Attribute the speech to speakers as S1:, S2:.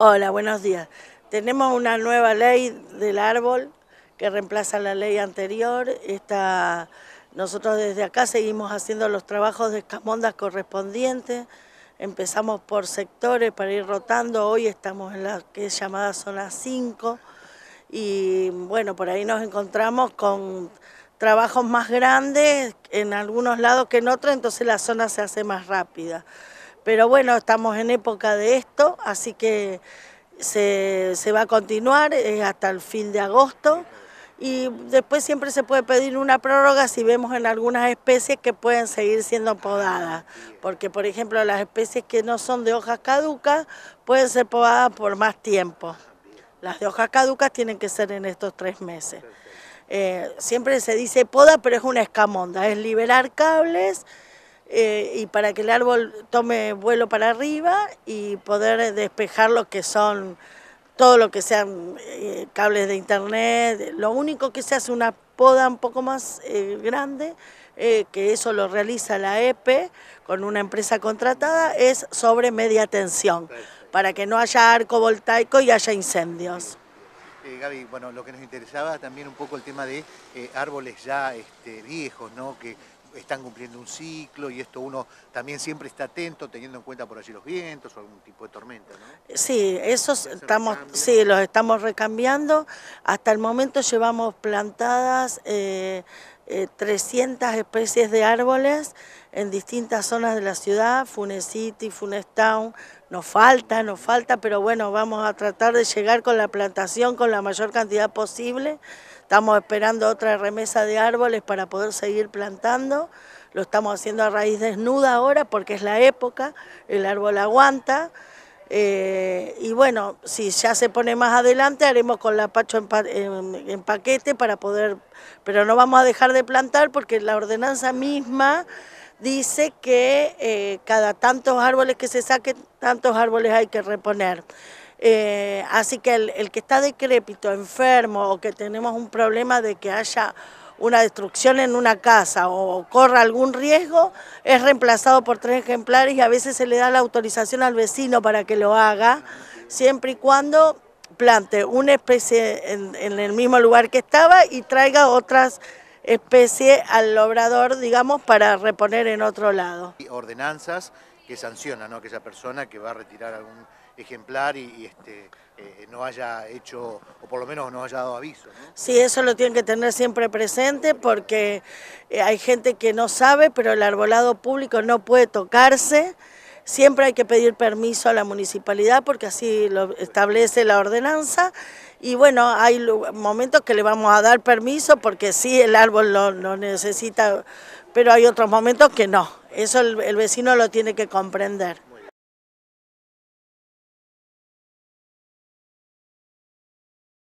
S1: Hola, buenos días. Tenemos una nueva ley del árbol que reemplaza la ley anterior. Esta, nosotros desde acá seguimos haciendo los trabajos de escamondas correspondientes. Empezamos por sectores para ir rotando. Hoy estamos en la que es llamada zona 5. Y bueno, por ahí nos encontramos con trabajos más grandes en algunos lados que en otros, entonces la zona se hace más rápida. Pero bueno, estamos en época de esto, así que se, va a continuar eh, hasta el fin de agosto y después siempre se puede pedir una prórroga si vemos en algunas especies que pueden seguir siendo podadas, porque por ejemplo las especies que no son de hojas caducas pueden ser podadas por más tiempo. Las de hojas caducas tienen que ser en estos tres meses. Eh, siempre se dice poda, pero es una escamonda, es liberar cables eh, y para que el árbol tome vuelo para arriba y poder despejar lo que son todo lo que sean eh, cables de internet, lo único que se hace una poda un poco más eh, grande, que eso lo realiza la EPE con una empresa contratada, es sobre media tensión, para que no haya arco voltaico y haya incendios.
S2: Gaby, bueno, lo que nos interesaba también un poco el tema de árboles ya este, viejos, ¿no? Que están cumpliendo un ciclo y esto uno también siempre está atento teniendo en cuenta por allí los vientos o algún tipo de tormenta,
S1: ¿no? Sí, esos estamos, los estamos recambiando. Hasta el momento llevamos plantadas eh, 300 eh, especies de árboles en distintas zonas de la ciudad, Funes City, nos falta, nos falta, pero bueno, vamos a tratar de llegar con la plantación con la mayor cantidad posible. Estamos esperando otra remesa de árboles para poder seguir plantando. Lo estamos haciendo a raíz desnuda ahora porque es la época, el árbol aguanta. Eh, y bueno, si ya se pone más adelante, haremos con la Pacho en, paquete para poder, pero no vamos a dejar de plantar porque la ordenanza misma dice que eh, cada tantos árboles que se saquen, tantos árboles hay que reponer. Eh, así que el, el que está decrépito, enfermo o que tenemos un problema de que haya una destrucción en una casa o corra algún riesgo, es reemplazado por tres ejemplares y a veces se le da la autorización al vecino para que lo haga, siempre y cuando plante una especie en, el mismo lugar que estaba y traiga otras especies al obrador, digamos, para reponer en otro lado. Y ordenanzas que sancionan a esa
S2: persona que va a retirar algún ejemplar y, este, eh, no haya hecho,
S1: o por lo menos no haya dado aviso. Sí, eso lo tienen que tener siempre presente porque eh, hay gente que no sabe, pero el arbolado público no puede tocarse. Siempre hay que pedir permiso a la municipalidad porque así lo establece la ordenanza. Y bueno, hay momentos que le vamos a dar permiso porque sí, el árbol lo, necesita, pero hay otros momentos que no. Eso el vecino lo tiene que comprender.